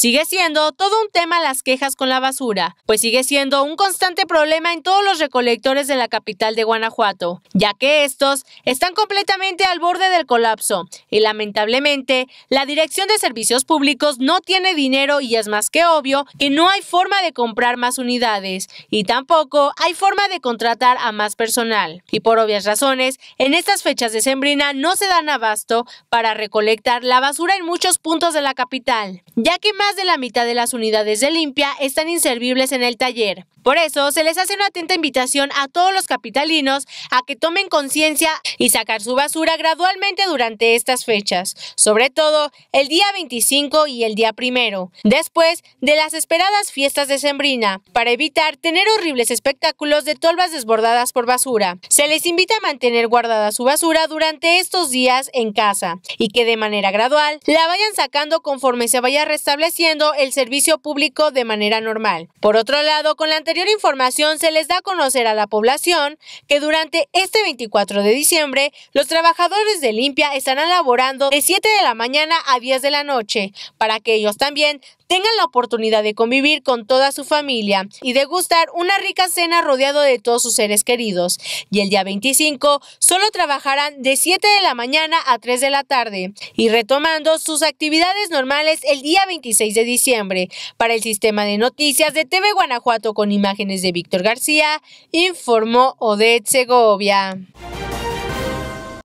Sigue siendo todo un tema las quejas con la basura, pues sigue siendo un constante problema en todos los recolectores de la capital de Guanajuato, ya que estos están completamente al borde del colapso y lamentablemente la Dirección de Servicios Públicos no tiene dinero y es más que obvio que no hay forma de comprar más unidades y tampoco hay forma de contratar a más personal. Y por obvias razones, en estas fechas de Sembrina no se dan abasto para recolectar la basura en muchos puntos de la capital, ya que más de la mitad de las unidades de limpia están inservibles en el taller. Por eso, se les hace una atenta invitación a todos los capitalinos a que tomen conciencia y sacar su basura gradualmente durante estas fechas, sobre todo el día 25 y el día primero, después de las esperadas fiestas de Sembrina, para evitar tener horribles espectáculos de tolvas desbordadas por basura. Se les invita a mantener guardada su basura durante estos días en casa y que de manera gradual la vayan sacando conforme se vaya restableciendo el servicio público de manera normal. Por otro lado, con la anterior información se les da a conocer a la población que durante este 24 de diciembre los trabajadores de Limpia estarán laborando de 7 de la mañana a 10 de la noche para que ellos también tengan la oportunidad de convivir con toda su familia y de gustar una rica cena rodeado de todos sus seres queridos. Y el día 25 solo trabajarán de 7 de la mañana a 3 de la tarde y retomando sus actividades normales el día 26 de diciembre. Para el sistema de noticias de TV Guanajuato con imágenes de Víctor García, informó Odette Segovia.